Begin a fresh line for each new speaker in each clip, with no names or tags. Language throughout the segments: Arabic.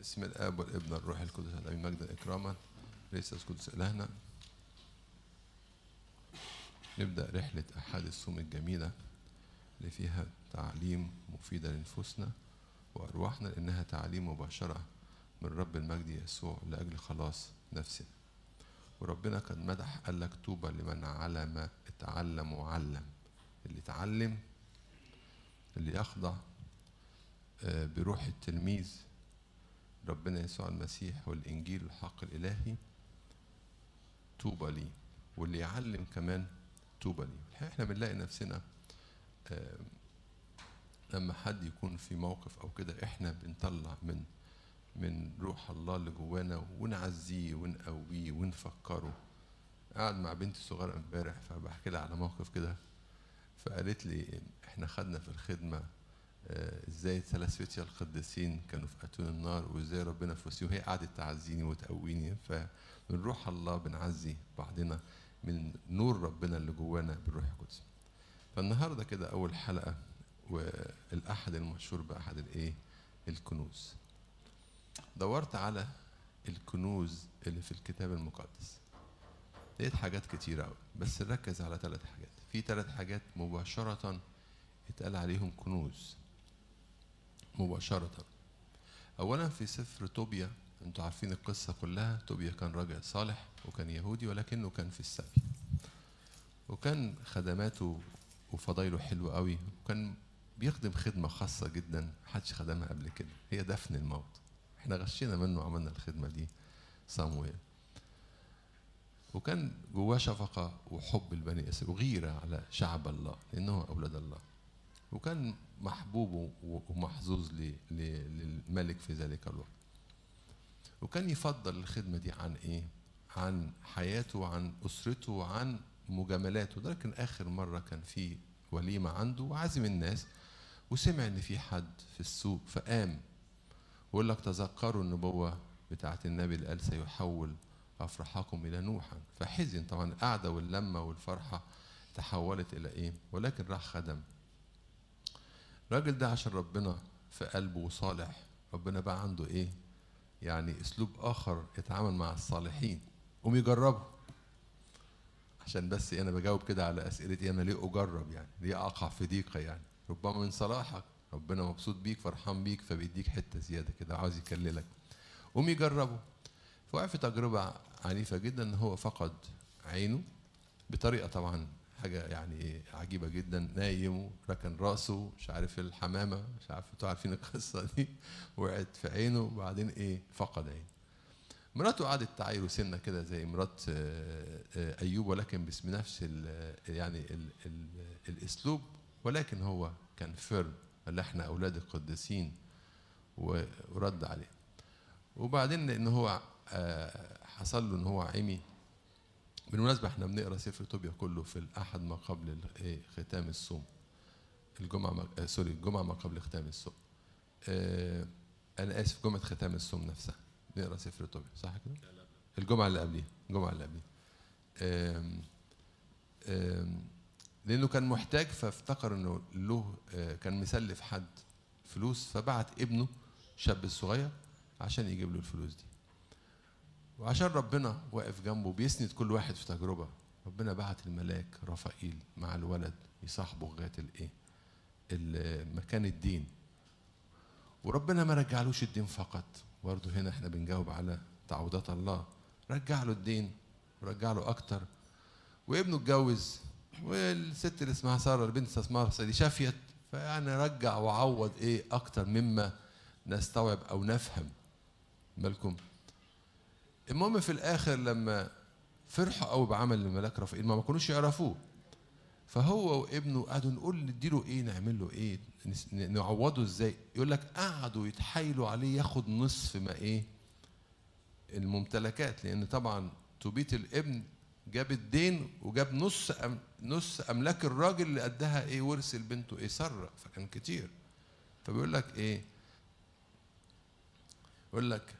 باسم الاب والابن والروح القدس الامين مجدا اكراما ليس القدس الهنا نبدا رحله احد الصوم الجميله اللي فيها تعليم مفيده لنفوسنا وارواحنا لانها تعليم مباشره من رب المجد يسوع لاجل خلاص نفسنا وربنا قد مدح قال لك طوبى لمن علم اتعلم وعلم اللي اتعلم اللي يخضع آه، بروح التلميذ ربنا يسوع المسيح والإنجيل الحق الإلهي طوبى لي واللي يعلم كمان طوبى لي الحقيقة احنا بنلاقي نفسنا لما حد يكون في موقف أو كده احنا بنطلع من من روح الله اللي جوانا ونعزيه ونقويه ونفكره قاعد مع بنتي الصغيرة امبارح فبحكي لها على موقف كده فقالت لي احنا خدنا في الخدمة ازاي ثلاثة القديسين كانوا في اتون النار وازاي ربنا في وهي قعدت تعزيني وتقويني فمن روح الله بنعزي بعضنا من نور ربنا اللي جوانا بالروح القدس فالنهارده كده اول حلقه والاحد المشهور باحد الايه الكنوز دورت على الكنوز اللي في الكتاب المقدس لقيت حاجات كتيرة قوي بس نركز على ثلاث حاجات في ثلاث حاجات مباشرة اتقال عليهم كنوز مباشرة أولا في سفر توبيا أنتم عارفين القصة كلها توبيا كان رجل صالح وكان يهودي ولكنه كان في السبي وكان خدماته وفضايله حلوة قوي وكان بيخدم خدمة خاصة جدا محدش خدمها قبل كده هي دفن الموت احنا غشينا منه وعملنا الخدمة دي سامويل وكان جواه شفقة وحب لبني إسرائيل وغيرة على شعب الله لأنه أولاد الله وكان محبوب ومحظوظ للملك في ذلك الوقت وكان يفضل الخدمة دي عن إيه؟ عن حياته وعن أسرته وعن مجاملاته لكن آخر مرة كان في وليمة عنده وعازم الناس وسمع إن في حد في السوق فقام ويقول لك تذكروا النبوة بتاعة النبي اللي قال سيحول أفرحكم إلى نوحا فحزن طبعا القعدة واللمة والفرحة تحولت إلى إيه؟ ولكن راح خدم الراجل ده عشان ربنا في قلبه صالح ربنا بقى عنده ايه يعني اسلوب اخر يتعامل مع الصالحين قوم يجربوا عشان بس إيه؟ انا بجاوب كده على اسئله ايه انا ليه اجرب يعني ليه اقع في ضيقه يعني ربما من صلاحك ربنا مبسوط بيك فرحان بيك فبيديك حته زياده كده عاوز يكللك قوم يجربوا فوقع في تجربه عنيفه جدا ان هو فقد عينه بطريقه طبعا حاجه يعني عجيبه جدا نايم وركن راسه مش عارف الحمامه مش عارف انتوا عارفين القصه دي وقعت في عينه وبعدين ايه فقد عينه مراته قعدت تعايره سنه كده زي مرات آه، آه، ايوب ولكن بس بنفس ال آه، يعني الـ الـ الاسلوب ولكن هو كان فيرم قال احنا اولاد القديسين ورد عليه وبعدين لان هو حصل له ان هو عمي بالمناسبة احنا بنقرا سفر طوبيا كله في الأحد ما قبل إيه، ختام الصوم الجمعة ما... آه، سوري الجمعة ما قبل ختام الصوم آه، أنا آسف جمعة ختام الصوم نفسها نقرا سفر طوبيا صح كده؟ الجمعة اللي قبليها الجمعة اللي قبليها لأنه كان محتاج فافتكر إنه له آه، كان مسلف حد فلوس فبعت ابنه شاب الصغير عشان يجيب له الفلوس دي وعشان ربنا واقف جنبه بيسند كل واحد في تجربه ربنا بعت الملاك رفائيل مع الولد يصاحبه لغايه الايه مكان الدين وربنا ما رجعلوش الدين فقط برضه هنا احنا بنجاوب على تعويضات الله رجع له الدين ورجع له اكتر وابنه اتجوز والست اللي اسمها ساره البنت اللي اسمها ساره دي شافيت فيعني رجع وعوض ايه اكتر مما نستوعب او نفهم مالكم المهم في الاخر لما فرحوا قوي بعمل الملاك رافائيل ما, كانوش يعرفوه فهو وابنه قعدوا نقول نديله ايه نعمل له ايه نعوضه ازاي يقول لك قعدوا يتحايلوا عليه ياخد نصف ما ايه الممتلكات لان طبعا توبيت الابن جاب الدين وجاب نص أم نص املاك الراجل اللي قدها ايه ورث لبنته ايه سره فكان كتير فبيقول لك ايه يقول لك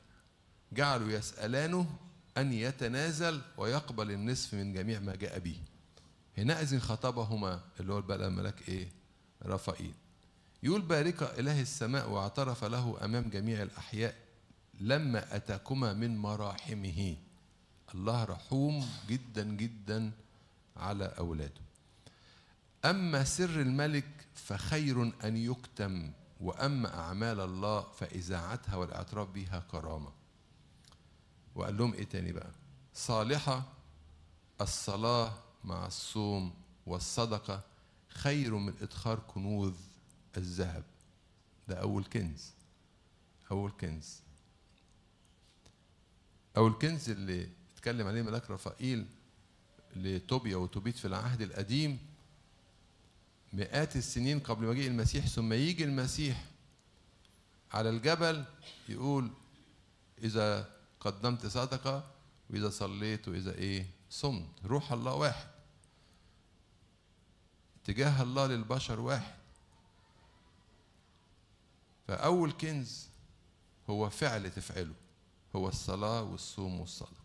جعلوا يسألانه أن يتنازل ويقبل النصف من جميع ما جاء به هنئذ خطبهما اللي هو بقى الملاك إيه رفائيل يقول بارك إله السماء واعترف له أمام جميع الأحياء لما أتاكما من مراحمه الله رحوم جدا جدا على أولاده أما سر الملك فخير أن يكتم وأما أعمال الله فإذاعتها والاعتراف بها كرامة وقال لهم ايه تاني بقى صالحه الصلاه مع الصوم والصدقه خير من ادخار كنوز الذهب ده اول كنز اول كنز اول كنز اللي اتكلم عليه ملاك رفائيل لتوبيا وتوبيت في العهد القديم مئات السنين قبل مجيء المسيح ثم يجي المسيح على الجبل يقول إذا قدمت صدقة وإذا صليت وإذا إيه صمت روح الله واحد اتجاه الله للبشر واحد فأول كنز هو فعل تفعله هو الصلاة والصوم والصدقة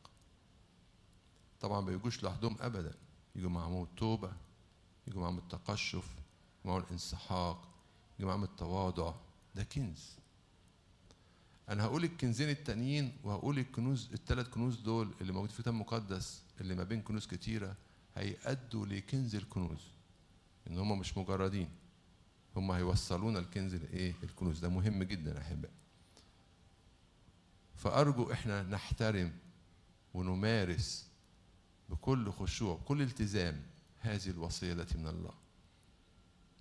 طبعا ما بيجوش لوحدهم أبدا يجوا معهم التوبة يجوا معهم التقشف يجوا معهم الانسحاق يجوا معهم التواضع ده كنز انا هقول الكنزين التانيين وهقول الكنوز الثلاث كنوز دول اللي موجود في الكتاب المقدس اللي ما بين كنوز كتيره هيأدوا لكنز الكنوز ان هم مش مجردين هم هيوصلونا الكنز لايه الكنوز ده مهم جدا احبائي فارجو احنا نحترم ونمارس بكل خشوع بكل التزام هذه الوصيه التي من الله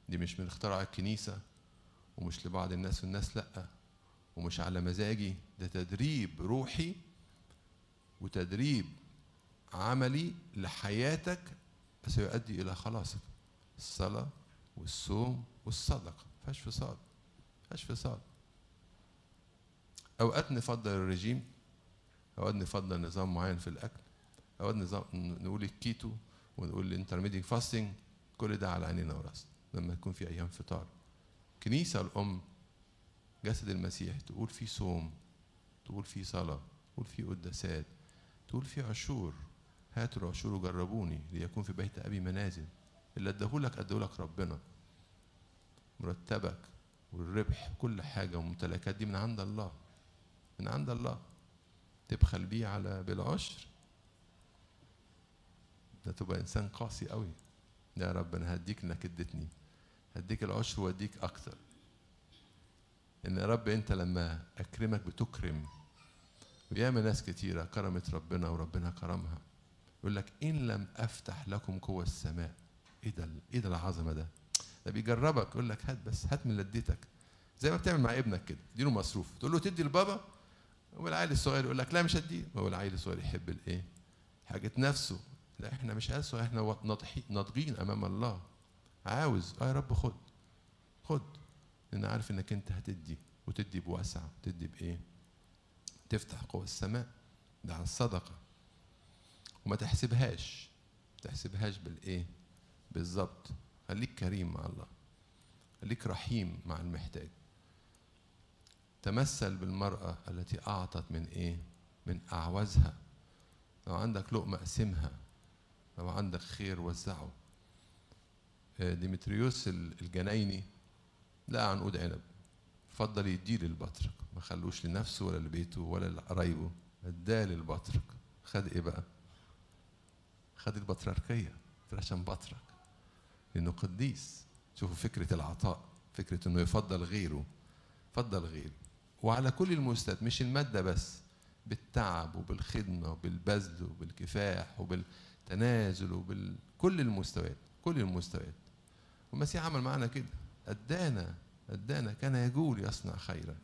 دي مش من اختراع الكنيسه ومش لبعض الناس والناس لا ومش على مزاجي ده تدريب روحي وتدريب عملي لحياتك سيؤدي الى خلاصك الصلاه والصوم والصدقه فيهاش فصال فيهاش فصال اوقات نفضل الرجيم اوقات نفضل نظام معين في الاكل اوقات نظام نقول الكيتو ونقول الانترميديت فاستنج كل ده على عينينا وراسنا لما يكون في ايام فطار كنيسه الام جسد المسيح تقول فيه صوم تقول فيه صلاة تقول فيه قداسات تقول فيه عشور هاتوا العشور وجربوني ليكون في بيت أبي منازل اللي اداهولك اداهولك ربنا مرتبك والربح كل حاجة وممتلكات دي من عند الله من عند الله تبخل بيه على بالعشر ده تبقى إنسان قاسي قوي يا رب أنا هديك إنك اديتني هديك العشر واديك أكتر ان يا رب انت لما اكرمك بتكرم وياما ناس كتيره كرمت ربنا وربنا كرمها يقول لك ان لم افتح لكم قوى السماء ايه ده ايه ده العظمه ده ده بيجربك يقول لك هات بس هات من لديتك زي ما بتعمل مع ابنك كده اديله مصروف تقول له تدي لبابا والعيل الصغير يقول لك لا مش هديه هو العيل الصغير يحب الايه حاجه نفسه لا احنا مش اسوا احنا ناضجين امام الله عاوز اه يا رب خد خد لأن عارف إنك أنت هتدي وتدي بواسعة تدي بإيه؟ تفتح قوة السماء ده عن الصدقة وما تحسبهاش تحسبهاش بالإيه؟ بالظبط خليك كريم مع الله خليك رحيم مع المحتاج تمثل بالمرأة التي أعطت من إيه؟ من أعوزها لو عندك لقمة أقسمها لو عندك خير وزعه آه، ديمتريوس الجنايني لقى عنقود عنب فضل يديه للبطرك ما خلوش لنفسه ولا لبيته ولا لقرايبه اداه للبطرك خد ايه بقى؟ خد البطريركيه عشان بطرك لانه قديس شوفوا فكره العطاء فكره انه يفضل غيره فضل غيره وعلى كل المستويات مش الماده بس بالتعب وبالخدمه وبالبذل وبالكفاح وبالتنازل وبكل المستويات كل المستويات والمسيح عمل معانا كده أدانا أدانا كان يجول يصنع خيرا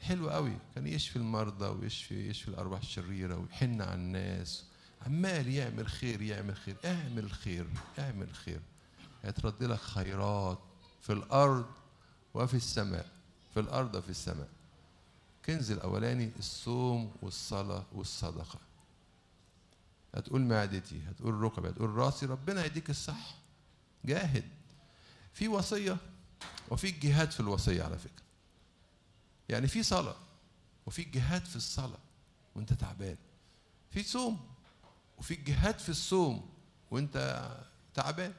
حلو قوي كان يشفي المرضى ويشفي يشفي الأرواح الشريرة ويحن على الناس عمال يعمل خير يعمل خير اعمل خير اعمل خير هيترد لك خيرات في الأرض وفي السماء في الأرض وفي السماء الكنز الأولاني الصوم والصلاة والصدقة هتقول معدتي هتقول ركبي هتقول راسي ربنا يديك الصح جاهد في وصيه وفي الجهاد في الوصيه على فكره يعني في صلاه وفي الجهاد في الصلاه وانت تعبان في صوم وفي الجهاد في الصوم وانت تعبان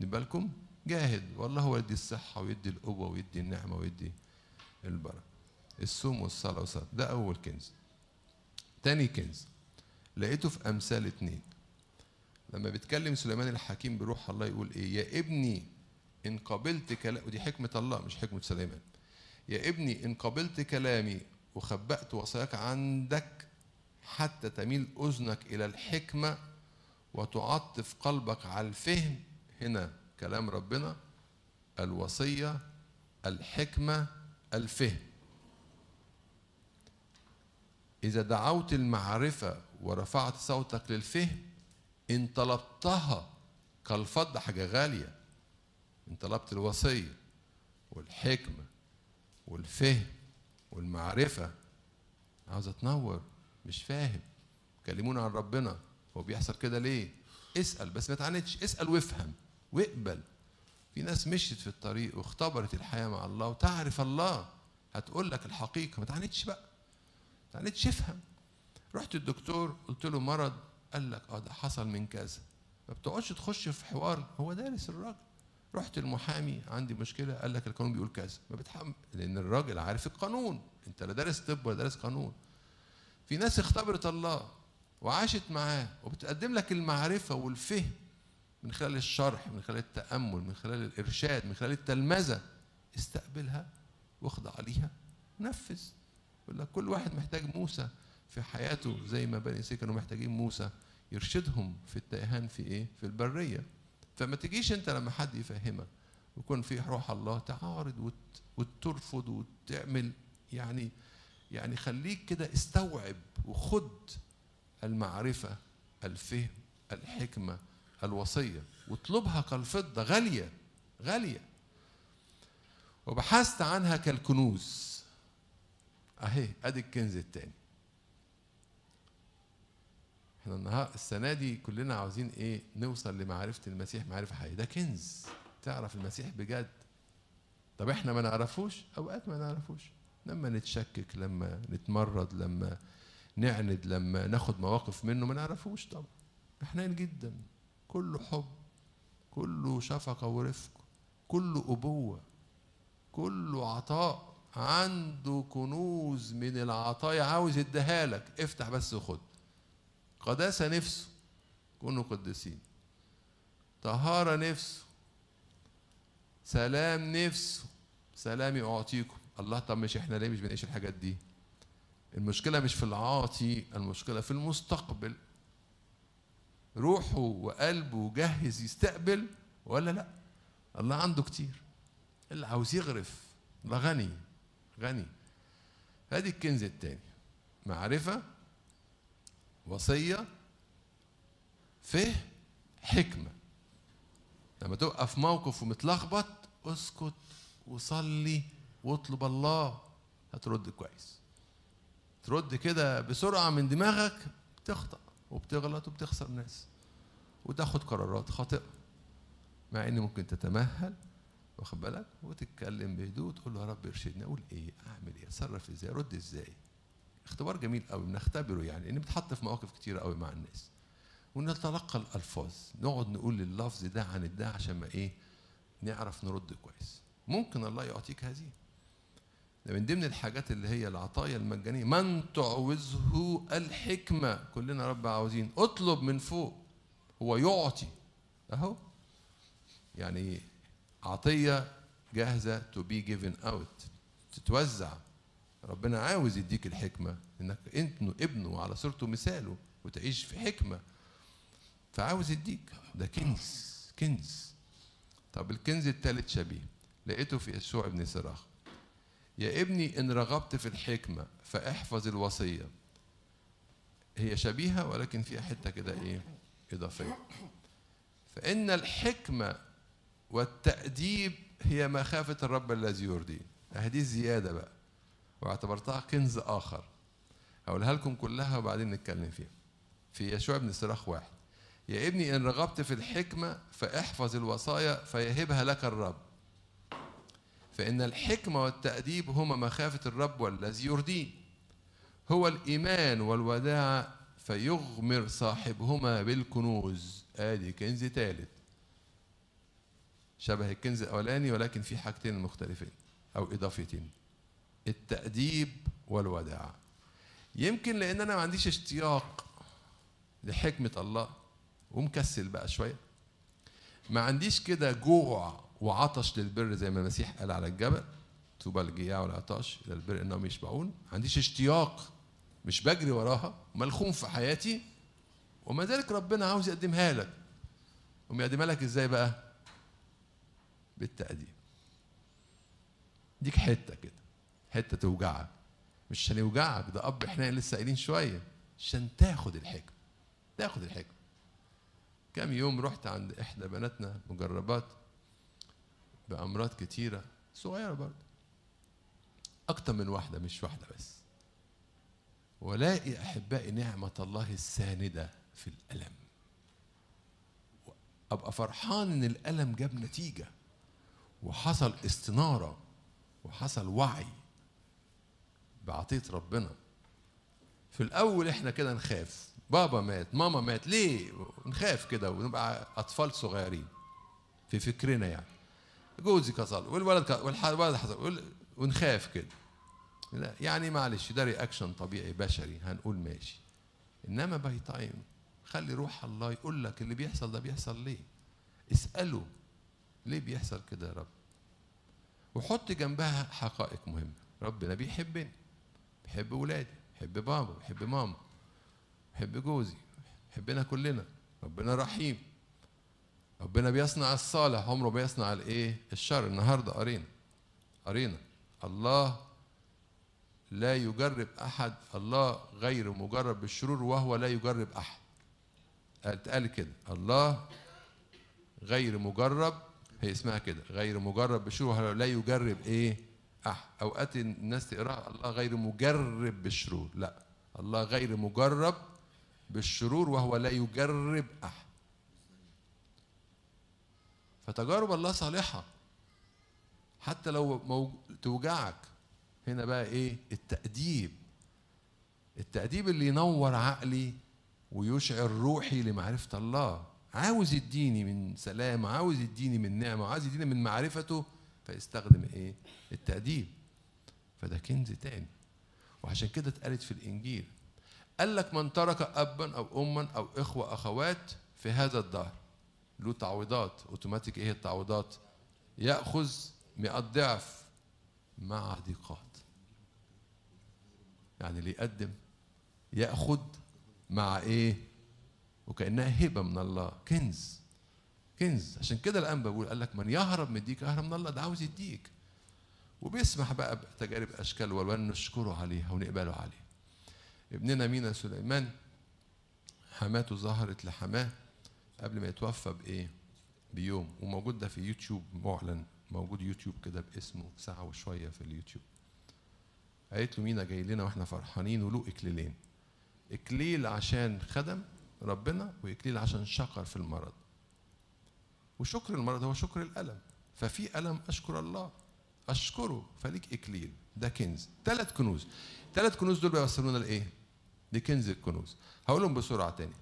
نبالكم جاهد والله هو يدي الصحة ويدي القوة ويدي النعمة ويدي البركة الصوم والصلاة والصلاة ده أول كنز تاني كنز لقيته في أمثال اتنين لما بيتكلم سليمان الحكيم بروح الله يقول إيه يا ابني إن قبلت كلام ودي حكمة الله مش حكمة سليمان يا ابني إن قبلت كلامي وخبأت وصاياك عندك حتى تميل أذنك إلى الحكمة وتعطف قلبك على الفهم هنا كلام ربنا الوصية الحكمة الفهم إذا دعوت المعرفة ورفعت صوتك للفهم إن طلبتها كالفضة حاجة غالية ان طلبت الوصية والحكمة والفهم والمعرفة عاوز اتنور مش فاهم كلمونا عن ربنا هو بيحصل كده ليه اسأل بس ما تعاندش اسأل وافهم واقبل في ناس مشيت في الطريق واختبرت الحياة مع الله وتعرف الله هتقول لك الحقيقة ما تعاندش بقى ما تعاندش افهم رحت الدكتور قلت له مرض قال لك اه ده حصل من كذا ما بتقعدش تخش في حوار هو دارس الراجل رحت المحامي عندي مشكله قال لك القانون بيقول كذا ما بتحمل لان الراجل عارف القانون انت لا دارس طب ولا دارس قانون في ناس اختبرت الله وعاشت معاه وبتقدم لك المعرفه والفهم من خلال الشرح من خلال التامل من خلال الارشاد من خلال التلمذه استقبلها واخضع عليها نفذ يقول لك كل واحد محتاج موسى في حياته زي ما بني اسرائيل كانوا محتاجين موسى يرشدهم في التيهان في ايه في البريه فما تجيش انت لما حد يفهمك ويكون في روح الله تعارض وترفض وتعمل يعني يعني خليك كده استوعب وخد المعرفة الفهم الحكمة الوصية واطلبها كالفضة غالية غالية وبحثت عنها كالكنوز أهي أدي الكنز التاني احنا السنه دي كلنا عاوزين ايه نوصل لمعرفه المسيح معرفه حقيقيه ده كنز تعرف المسيح بجد طب احنا ما نعرفوش اوقات ما نعرفوش لما نتشكك لما نتمرد لما نعند لما ناخد مواقف منه ما نعرفوش طبعا حنين جدا كله حب كله شفقه ورفق كله ابوه كله عطاء عنده كنوز من العطايا عاوز يديها لك افتح بس وخد قداسه نفسه كونوا قديسين طهارة نفسه سلام نفسه سلامي أعطيكم الله طب مش احنا ليه مش بنعيش الحاجات دي المشكلة مش في العاطي المشكلة في المستقبل روحه وقلبه جاهز يستقبل ولا لا الله عنده كتير اللي عاوز يغرف الله غني غني هذه الكنز التاني معرفة وصية فهم حكمة لما تبقى في موقف ومتلخبط اسكت وصلي واطلب الله هترد كويس ترد كده بسرعة من دماغك بتخطأ وبتغلط وبتخسر ناس وتاخد قرارات خاطئة مع ان ممكن تتمهل واخد بالك وتتكلم بهدوء تقول له يا رب ارشدني اقول ايه اعمل ايه اتصرف ازاي ارد ازاي اختبار جميل قوي بنختبره يعني ان بتحط في مواقف كتير قوي مع الناس ونتلقى الالفاظ نقعد نقول اللفظ ده عن ده عشان ما ايه نعرف نرد كويس ممكن الله يعطيك هذه ده من ضمن الحاجات اللي هي العطايا المجانيه من تعوزه الحكمه كلنا رب عاوزين اطلب من فوق هو يعطي اهو يعني عطيه جاهزه تو بي جيفن اوت تتوزع ربنا عاوز يديك الحكمة إنك أنت ابنه على صورته مثاله وتعيش في حكمة فعاوز يديك ده كنز كنز طب الكنز الثالث شبيه لقيته في يسوع ابن سراخ يا ابني إن رغبت في الحكمة فاحفظ الوصية هي شبيهة ولكن فيها حتة كده إيه إضافية فإن الحكمة والتأديب هي مخافة الرب الذي يرضي هذه زياده بقى واعتبرتها كنز آخر هقولها لكم كلها وبعدين نتكلم فيها في يشوع بن سراخ واحد يا ابني إن رغبت في الحكمة فاحفظ الوصايا فيهبها لك الرب فإن الحكمة والتأديب هما مخافة الرب والذي يرضيه هو الإيمان والوداع فيغمر صاحبهما بالكنوز آدي كنز ثالث شبه الكنز الأولاني ولكن في حاجتين مختلفين أو إضافتين التأديب والوداع يمكن لأن أنا ما عنديش اشتياق لحكمة الله ومكسل بقى شوية ما عنديش كده جوع وعطش للبر زي ما المسيح قال على الجبل طوبى الجياع والعطاش الى البر انهم يشبعون ما عنديش اشتياق مش بجري وراها ملخوم في حياتي وما ذلك ربنا عاوز يقدمها لك ويقدمها لك ازاي بقى بالتأديب ديك حته كده حته توجعك مش هنوجعك ده اب احنا لسه قايلين شويه عشان تاخد الحكمه تاخد الحكمه كم يوم رحت عند احدى بناتنا مجربات بامراض كتيره صغيره برضه اكتر من واحده مش واحده بس ولاقي احبائي نعمه الله السانده في الالم ابقى فرحان ان الالم جاب نتيجه وحصل استناره وحصل وعي بعطيه ربنا في الاول احنا كده نخاف بابا مات ماما مات ليه نخاف كده ونبقى اطفال صغيرين في فكرنا يعني جوزي كسر والولد كسر والولد حصل ونخاف كده لا يعني معلش ده رياكشن طبيعي بشري هنقول ماشي انما باي تايم خلي روح الله يقول لك اللي بيحصل ده بيحصل ليه اساله ليه بيحصل كده يا رب وحط جنبها حقائق مهمه ربنا بيحبني بحب ولادي بحب بابا بحب ماما بحب جوزي بحبنا كلنا ربنا رحيم ربنا بيصنع الصالح عمره بيصنع الايه الشر النهارده قرينا قرينا الله لا يجرب احد الله غير مجرب بالشرور وهو لا يجرب احد اتقال كده الله غير مجرب هي اسمها كده غير مجرب بالشرور وهو لا يجرب ايه آه، اوقات الناس تقراها الله غير مجرب بالشرور لا الله غير مجرب بالشرور وهو لا يجرب احد فتجارب الله صالحه حتى لو موج... توجعك هنا بقى ايه التأديب التأديب اللي ينور عقلي ويشعر روحي لمعرفة الله عاوز يديني من سلام عاوز يديني من نعمة عاوز يديني من معرفته فيستخدم ايه؟ التأديب فده كنز تاني وعشان كده اتقالت في الإنجيل قال لك من ترك أبا أو أما أو إخوة أخوات في هذا الدهر له تعويضات أوتوماتيك إيه التعويضات؟ يأخذ مئة ضعف مع ضيقات يعني اللي يقدم ياخذ مع ايه وكانها هبه من الله كنز كنز عشان كده الآن بقول قال لك من يهرب من ديك أهرب من الله ده عاوز يديك وبيسمح بقى بتجارب أشكال وألوان نشكره عليها ونقبله عليها ابننا مينا سليمان حماته ظهرت لحماه قبل ما يتوفى بإيه بيوم وموجود ده في يوتيوب معلن موجود يوتيوب كده باسمه ساعة وشوية في اليوتيوب قالت له مينا جاي لنا واحنا فرحانين وله اكليلين اكليل عشان خدم ربنا واكليل عشان شكر في المرض وشكر المرض هو شكر الألم ففي ألم أشكر الله أشكره فليك إكليل ده كنز ثلاث كنوز ثلاث كنوز دول بيوصلونا لإيه؟ لكنز الكنوز هقولهم بسرعة تاني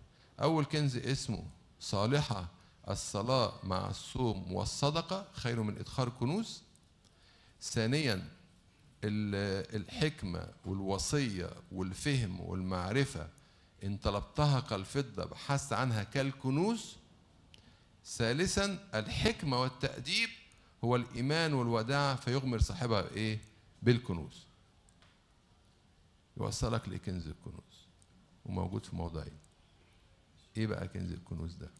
أول كنز اسمه صالحة الصلاة مع الصوم والصدقة خير من إدخار كنوز ثانيا الحكمة والوصية والفهم والمعرفة إن طلبتها كالفضة بحثت عنها كالكنوز ثالثا الحكمة والتأديب هو الإيمان والوداعة فيغمر صاحبها بإيه؟ بالكنوز يوصلك لكنز الكنوز وموجود في موضعين إيه بقى كنز الكنوز ده؟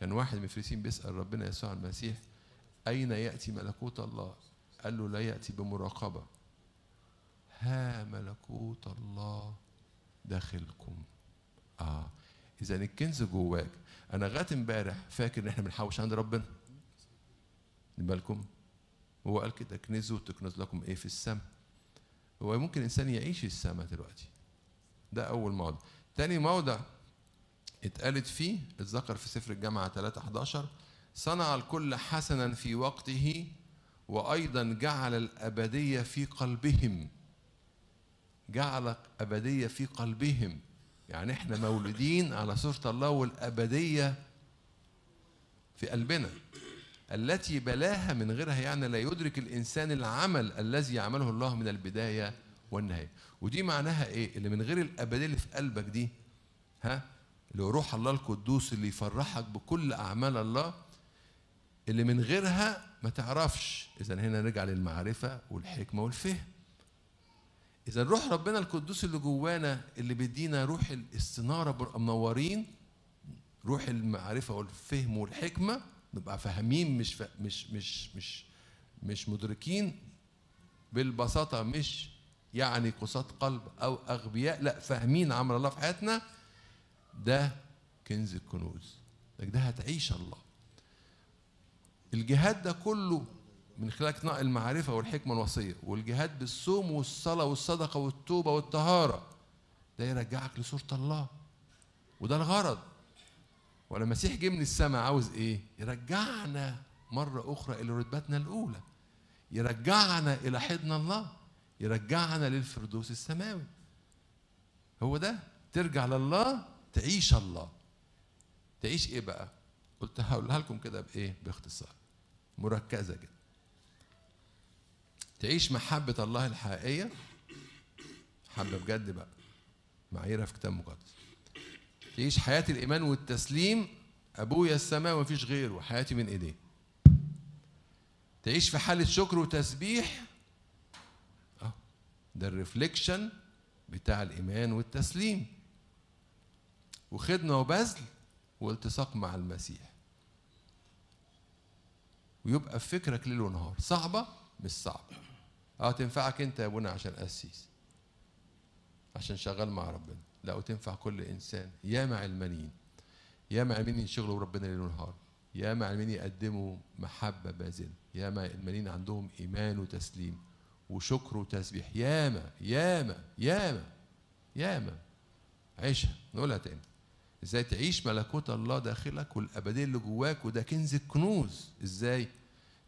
كان واحد من الفريسين بيسأل ربنا يسوع المسيح أين يأتي ملكوت الله؟ قال له لا يأتي بمراقبة ها ملكوت الله داخلكم آه إذا الكنز جواك انا لغايه امبارح فاكر ان احنا بنحوش عند ربنا بالكم هو قال كده اكنزوا تكنز لكم ايه في السماء هو ممكن انسان يعيش السماء دلوقتي ده اول موضع تاني موضع اتقالت فيه اتذكر في سفر الجامعه 3 11 صنع الكل حسنا في وقته وايضا جعل الابديه في قلبهم جعل ابديه في قلبهم يعني احنا مولودين على صورة الله والأبدية في قلبنا التي بلاها من غيرها يعني لا يدرك الإنسان العمل الذي يعمله الله من البداية والنهاية ودي معناها إيه اللي من غير الأبدية اللي في قلبك دي ها اللي روح الله القدوس اللي يفرحك بكل أعمال الله اللي من غيرها ما تعرفش إذا هنا نرجع للمعرفة والحكمة والفهم إذا روح ربنا القدوس اللي جوانا اللي بيدينا روح الاستنارة منورين روح المعرفة والفهم والحكمة نبقى فاهمين مش, فا مش مش مش مش مدركين بالبساطة مش يعني قساة قلب أو أغبياء لا فاهمين عمل الله في حياتنا ده كنز الكنوز ده هتعيش الله الجهاد ده كله من خلال اقتناء المعرفه والحكمه والوصيه والجهاد بالصوم والصلاه والصدقه والتوبه والطهاره ده يرجعك لصوره الله وده الغرض ولما المسيح جه من السماء عاوز ايه؟ يرجعنا مره اخرى الى رتبتنا الاولى يرجعنا الى حضن الله يرجعنا للفردوس السماوي هو ده ترجع لله تعيش الله تعيش ايه بقى؟ قلت هقولها لكم كده بايه؟ باختصار مركزه جدا تعيش محبة الله الحقيقية محبة بجد بقى معاييرها في كتاب مقدس تعيش حياة الإيمان والتسليم أبويا السماء ومفيش غيره حياتي من إيديه تعيش في حالة شكر وتسبيح أه ده الرفليكشن بتاع الإيمان والتسليم وخدمة وبذل والتصاق مع المسيح ويبقى في فكرك ليل ونهار صعبة مش صعب اه تنفعك انت يا ابونا عشان قسيس عشان شغال مع ربنا لا وتنفع كل انسان ياما علمانيين ياما علمانيين ينشغلوا بربنا ليل ونهار ياما علمانيين يقدموا محبه باذنه ياما علمانيين عندهم ايمان وتسليم وشكر وتسبيح ياما ياما ياما ياما عيشها نقولها تاني ازاي تعيش ملكوت الله داخلك والابديه اللي جواك وده كنز الكنوز ازاي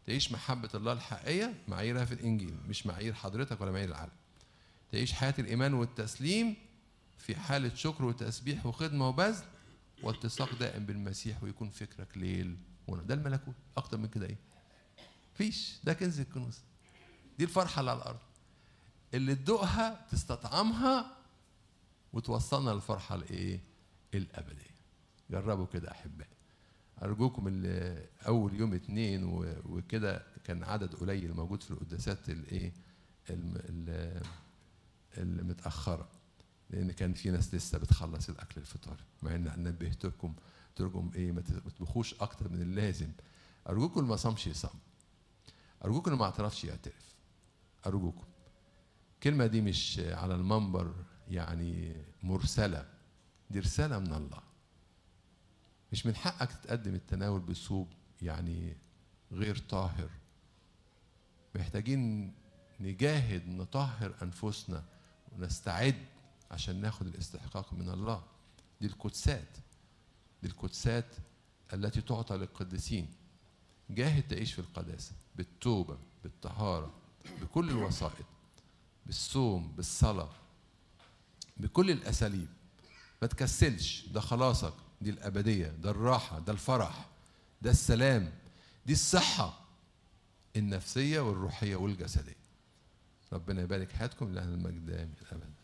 تعيش محبة الله الحقيقية معاييرها في الإنجيل مش معايير حضرتك ولا معايير العالم تعيش حياة الإيمان والتسليم في حالة شكر وتسبيح وخدمة وبذل واتساق دائم بالمسيح ويكون فكرك ليل ونهار ده الملكوت أكتر من كده إيه؟ مفيش ده كنز الكنوز دي الفرحة اللي على الأرض اللي تدوقها تستطعمها وتوصلنا للفرحة الإيه؟ الأبدية جربوا كده أحبائي أرجوكم اللي أول يوم اتنين وكده كان عدد قليل موجود في القداسات الإيه المتأخرة لأن كان في ناس لسه بتخلص الأكل الفطاري مع إن نبهتكم قلت لكم إيه ما تطبخوش أكتر من اللازم أرجوكم اللي ما صامش يصام أرجوكم اللي ما اعترفش يعترف أرجوكم الكلمة دي مش على المنبر يعني مرسلة دي رسالة من الله مش من حقك تتقدم التناول بأسلوب يعني غير طاهر محتاجين نجاهد نطهر أنفسنا ونستعد عشان ناخد الاستحقاق من الله دي القدسات دي القدسات التي تعطى للقديسين جاهد تعيش في القداسة بالتوبة بالطهارة بكل الوسائط بالصوم بالصلاة بكل الأساليب ما تكسلش ده خلاصك دي الابديه ده الراحه ده الفرح ده السلام دي الصحه النفسيه والروحيه والجسديه ربنا يبارك حياتكم لأهل المجد دائم الابد